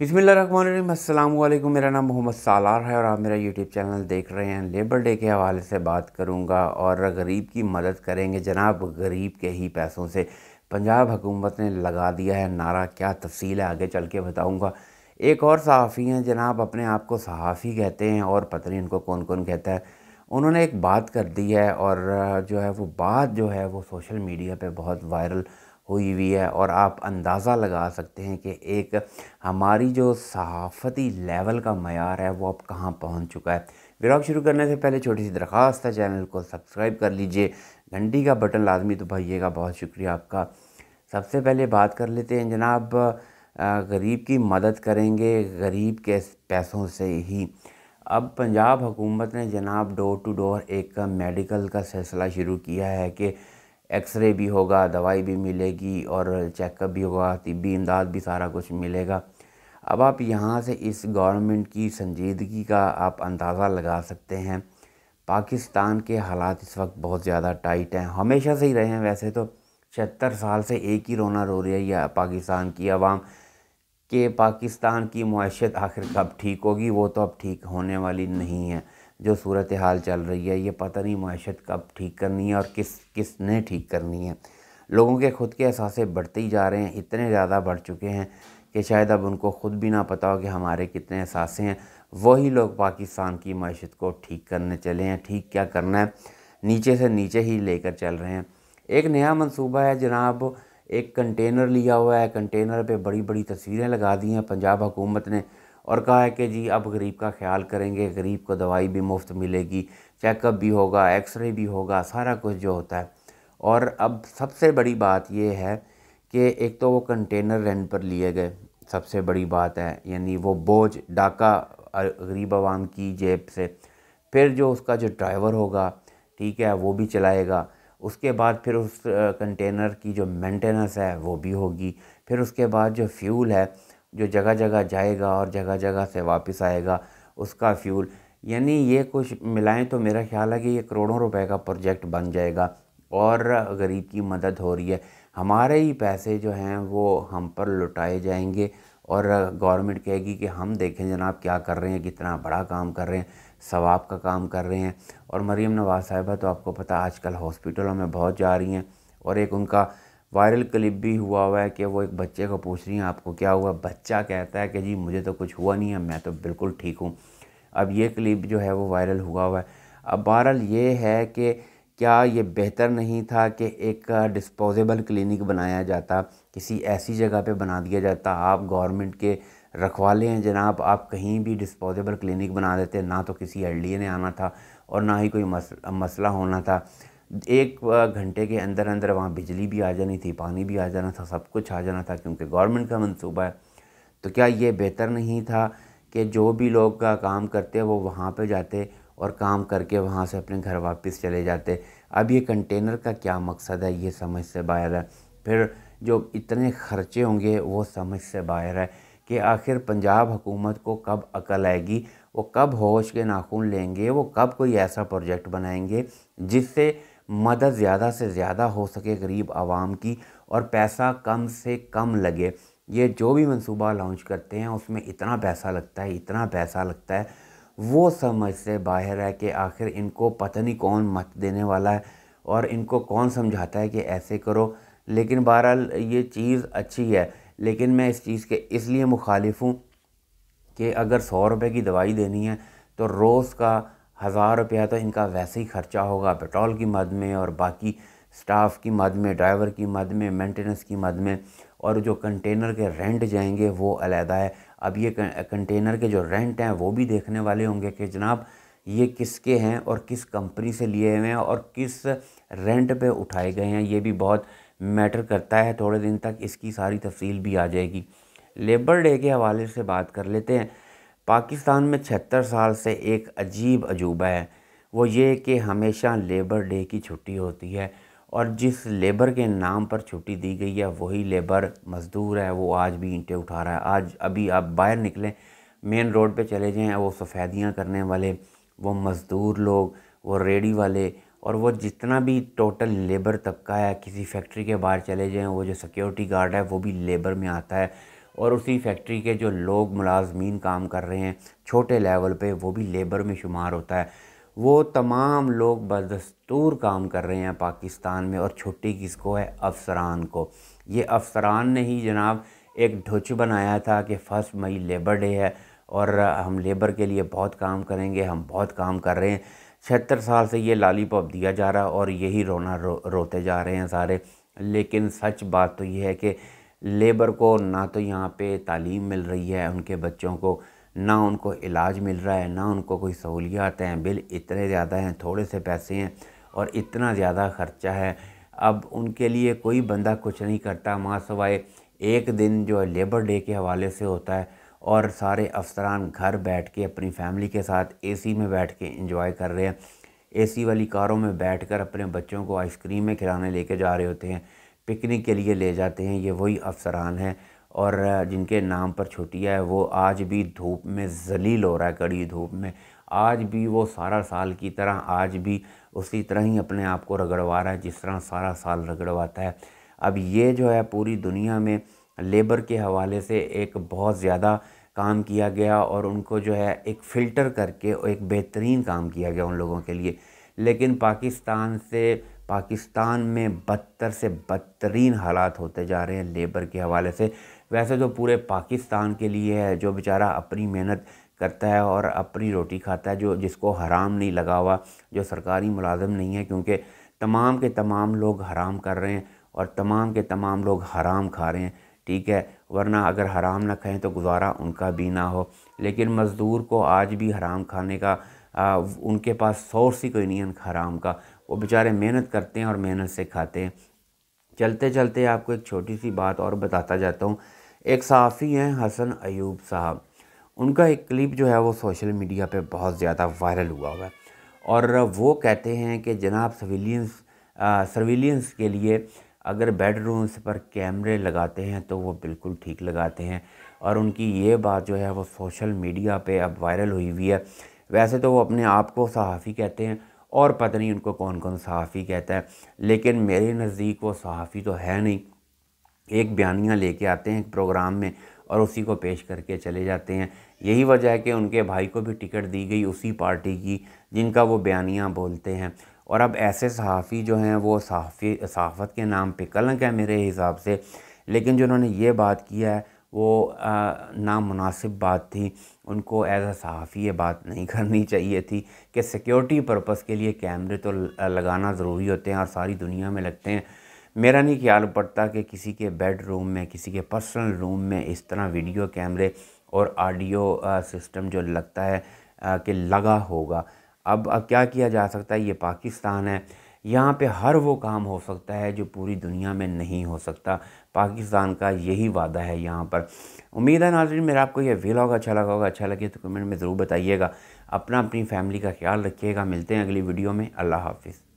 बसमिलकुम मेरा नाम मोहम्मद सालार है और आप मेरा यूट्यूब चैनल देख रहे हैं लेबर डे के हवाले से बात करूंगा और गरीब की मदद करेंगे जनाब गरीब के ही पैसों से पंजाब हुकूमत ने लगा दिया है नारा क्या तफसील है आगे चल के बताऊँगा एक और सहाफ़ी हैं जनाब अपने आप को सहाफ़ी कहते हैं और पता नहीं इनको कौन कौन कहता है उन्होंने एक बात कर दी है और जो है वो बात जो है वो सोशल मीडिया पर बहुत वायरल हुई हुई है और आप अंदाज़ा लगा सकते हैं कि एक हमारी जो सहाफ़ती लेवल का मैार है वो अब कहाँ पहुँच चुका है ब्लॉग शुरू करने से पहले छोटी सी दरख्वास्त है चैनल को सब्सक्राइब कर लीजिए घंटी का बटन लाजमी तो भाइयेगा बहुत शुक्रिया आपका सबसे पहले बात कर लेते हैं जनाब गरीब की मदद करेंगे गरीब के पैसों से ही अब पंजाब हुकूमत ने जनाब डोर टू डोर एक मेडिकल का सिलसिला शुरू किया है कि एक्सरे भी होगा दवाई भी मिलेगी और चेकअप भी होगा तिबी इमदाद भी सारा कुछ मिलेगा अब आप यहाँ से इस गवर्नमेंट की संजीदगी का आप अंदाज़ा लगा सकते हैं पाकिस्तान के हालात इस वक्त बहुत ज़्यादा टाइट हैं हमेशा से ही रहे हैं वैसे तो छिहत्तर साल से एक ही रोना रो रही है पाकिस्तान की आवाम के पाकिस्तान की मैशत आखिर कब ठीक होगी वो तो अब ठीक होने वाली नहीं है जो सूरत हाल चल रही है ये पता नहीं मैशत कब ठीक करनी है और किस किस ने ठीक करनी है लोगों के ख़ुद के एहसास बढ़ते ही जा रहे हैं इतने ज़्यादा बढ़ चुके हैं कि शायद अब उनको ख़ुद भी ना पता हो कि हमारे कितने एहसास हैं वही लोग पाकिस्तान की मैशत को ठीक करने चले हैं ठीक क्या करना है नीचे से नीचे ही लेकर चल रहे हैं एक नया मनसूबा है जनाब एक कंटेनर लिया हुआ है कंटेनर पे बड़ी बड़ी तस्वीरें लगा दी हैं पंजाब हुकूमत ने और कहा है कि जी अब गरीब का ख्याल करेंगे गरीब को दवाई भी मुफ्त मिलेगी चेकअप भी होगा एक्सरे भी होगा सारा कुछ जो होता है और अब सबसे बड़ी बात यह है कि एक तो वो कंटेनर रेंट पर लिए गए सबसे बड़ी बात है यानी वो बोझ डाका गरीब आवाम की जेब से फिर जो उसका जो ड्राइवर होगा ठीक है वो भी चलाएगा उसके बाद फिर उस कंटेनर की जो मेंटेनेंस है वो भी होगी फिर उसके बाद जो फ्यूल है जो जगह जगह जाएगा और जगह जगह से वापस आएगा उसका फ्यूल यानी ये कुछ मिलाएं तो मेरा ख्याल है कि ये करोड़ों रुपए का प्रोजेक्ट बन जाएगा और गरीब की मदद हो रही है हमारे ही पैसे जो हैं वो हम पर लुटाए जाएंगे और गवर्नमेंट कहेगी कि हम देखें जनाब क्या कर रहे हैं कितना बड़ा काम कर रहे हैं सवाब का काम कर रहे हैं और मरीम नवाज साहिबा तो आपको पता आजकल हॉस्पिटलों में बहुत जा रही हैं और एक उनका वायरल क्लिप भी हुआ हुआ है कि वो एक बच्चे को पूछ रही हैं आपको क्या हुआ बच्चा कहता है कि जी मुझे तो कुछ हुआ नहीं है मैं तो बिल्कुल ठीक हूँ अब ये क्लिप जो है वो वायरल हुआ हुआ है अब बहरहाल ये है कि क्या ये बेहतर नहीं था कि एक डिस्पोजेबल क्लिनिक बनाया जाता किसी ऐसी जगह पे बना दिया जाता आप गवर्नमेंट के रखवाले हैं जनाब आप कहीं भी डिस्पोजेबल क्लिनिक बना देते ना तो किसी एल ने आना था और ना ही कोई मसला होना था एक घंटे के अंदर अंदर वहाँ बिजली भी आ जानी थी पानी भी आ जाना था सब कुछ आ जाना था क्योंकि गवर्नमेंट का मंसूबा है तो क्या ये बेहतर नहीं था कि जो भी लोग का काम करते वो वहाँ पे जाते और काम करके वहाँ से अपने घर वापस चले जाते अब ये कंटेनर का क्या मकसद है ये समझ से बाहर है फिर जो इतने ख़र्चे होंगे वो समझ से बाहर है कि आखिर पंजाब हुकूमत को कब अकल आएगी वो कब होश के नाखून लेंगे वो कब कोई ऐसा प्रोजेक्ट बनाएंगे जिससे मदद ज़्यादा से ज़्यादा हो सके गरीब आवाम की और पैसा कम से कम लगे ये जो भी मंसूबा लॉन्च करते हैं उसमें इतना पैसा लगता है इतना पैसा लगता है वो समझ से बाहर है कि आखिर इनको पता नहीं कौन मत देने वाला है और इनको कौन समझाता है कि ऐसे करो लेकिन बहरहाल ये चीज़ अच्छी है लेकिन मैं इस चीज़ के इसलिए मुखालिफ हूँ कि अगर सौ रुपये की दवाई देनी है तो रोज़ का हज़ार रुपया तो इनका वैसे ही ख़र्चा होगा पेट्रोल की मद में और बाकी स्टाफ की मद में ड्राइवर की मद में मेंटेनेंस की मद में और जो कंटेनर के रेंट जाएंगे वो अलहदा है अब ये कंटेनर के जो रेंट हैं वो भी देखने वाले होंगे कि जनाब ये किसके हैं और किस कंपनी से लिए हुए हैं और किस रेंट पे उठाए गए हैं ये भी बहुत मैटर करता है थोड़े दिन तक इसकी सारी तफसील भी आ जाएगी लेबर डे के हवाले से बात कर लेते हैं पाकिस्तान में छहत्तर साल से एक अजीब अजूबा है वो ये कि हमेशा लेबर डे की छुट्टी होती है और जिस लेबर के नाम पर छुट्टी दी गई है वही लेबर मज़दूर है वो आज भी ईंटे उठा रहा है आज अभी आप बाहर निकलें मेन रोड पे चले जाएं वो सफ़ेदियाँ करने वाले वो मज़दूर लोग वो रेडी वाले और वो जितना भी टोटल लेबर तबका है किसी फैक्ट्री के बाहर चले जाएं वो जो सिक्योरिटी गार्ड है वो भी लेबर में आता है और उसी फैक्ट्री के जो लोग मुलाजमीन काम कर रहे हैं छोटे लेवल पे वो भी लेबर में शुमार होता है वो तमाम लोग बदस्तूर काम कर रहे हैं पाकिस्तान में और छुट्टी किसको है अफसरान को ये अफसरान ने ही जनाब एक ढुच बनाया था कि फ़र्स्ट मई लेबर डे है और हम लेबर के लिए बहुत काम करेंगे हम बहुत काम कर रहे हैं छिहत्तर साल से ये पॉप दिया जा रहा और यही रोना रो, रोते जा रहे हैं सारे लेकिन सच बात तो ये है कि लेबर को ना तो यहाँ पे तालीम मिल रही है उनके बच्चों को ना उनको इलाज मिल रहा है ना उनको कोई सहूलियात हैं बिल इतने ज़्यादा हैं थोड़े से पैसे हैं और इतना ज़्यादा ख़र्चा है अब उनके लिए कोई बंदा कुछ नहीं करता माँ सवाए एक दिन जो है लेबर डे के हवाले से होता है और सारे अफसरान घर बैठ के अपनी फैमिली के साथ एसी में बैठ के इंजॉय कर रहे हैं एसी वाली कारों में बैठकर अपने बच्चों को आइसक्रीमें खिलाने लेके जा रहे होते हैं पिकनिक के लिए ले जाते हैं ये वही अफसरान हैं और जिनके नाम पर छुट्टियाँ है वो आज भी धूप में जलील हो रहा है कड़ी धूप में आज भी वो सारा साल की तरह आज भी उसी तरह ही अपने आप को रगड़वा रहा है जिस तरह सारा साल रगड़वाता है अब ये जो है पूरी दुनिया में लेबर के हवाले से एक बहुत ज़्यादा काम किया गया और उनको जो है एक फ़िल्टर करके एक बेहतरीन काम किया गया उन लोगों के लिए लेकिन पाकिस्तान से पाकिस्तान में बदतर से बदतरीन हालात होते जा रहे हैं लेबर के हवाले से वैसे तो पूरे पाकिस्तान के लिए है जो बेचारा अपनी मेहनत करता है और अपनी रोटी खाता है जो जिसको हराम नहीं लगा हुआ जो सरकारी मुलाजम नहीं है क्योंकि तमाम के तमाम लोग हराम कर रहे हैं और तमाम के तमाम लोग हराम खा रहे हैं ठीक है वरना अगर हराम ना खाएं तो गुजारा उनका भी ना हो लेकिन मज़दूर को आज भी हराम खाने का आ, उनके पास सोर्स ही कोई नहीं है हराम का वो बेचारे मेहनत करते हैं और मेहनत से खाते हैं चलते चलते आपको एक छोटी सी बात और बताता जाता हूँ एक सहाफ़ी हैं हसन अयूब साहब उनका एक क्लिप जो है वो सोशल मीडिया पे बहुत ज़्यादा वायरल हुआ हुआ है और वो कहते हैं कि जनाब सविलियंस सर्विलियंस के लिए अगर बेडरूम्स पर कैमरे लगाते हैं तो वो बिल्कुल ठीक लगाते हैं और उनकी ये बात जो है वो सोशल मीडिया पे अब वायरल हुई हुई है वैसे तो वो अपने आप को सहाफ़ी कहते हैं और पता नहीं उनको कौन कौन सहाफ़ी कहता है लेकिन मेरे नज़दीक वो सहाफ़ी तो है नहीं एक बयानियाँ लेके आते हैं एक प्रोग्राम में और उसी को पेश करके चले जाते हैं यही वजह है कि उनके भाई को भी टिकट दी गई उसी पार्टी की जिनका वो बयानियाँ बोलते हैं और अब ऐसे सहाफ़ी जो हैं वो सहाफ़ी सहाफ़त के नाम पे कलंक है मेरे हिसाब से लेकिन जो उन्होंने ये बात किया है वो नामनासिब बात थी उनको एज अ सहाफ़ी ये बात नहीं करनी चाहिए थी कि सिक्योरिटी पर्पज़ के लिए कैमरे तो लगाना ज़रूरी होते हैं और सारी दुनिया में लगते हैं मेरा नहीं ख्याल पड़ता कि किसी के बेडरूम में किसी के पर्सनल रूम में इस तरह वीडियो कैमरे और ऑडियो सिस्टम जो लगता है कि लगा होगा अब अब क्या किया जा सकता है ये पाकिस्तान है यहाँ पे हर वो काम हो सकता है जो पूरी दुनिया में नहीं हो सकता पाकिस्तान का यही वादा है यहाँ पर उम्मीद है नाजरीन मेरा आपको ये व्लॉग अच्छा लगा होगा अच्छा लगे तो कमेंट में ज़रूर बताइएगा अपना अपनी फैमिली का ख्याल रखिएगा मिलते हैं अगली वीडियो में अल्लाह हाफिज़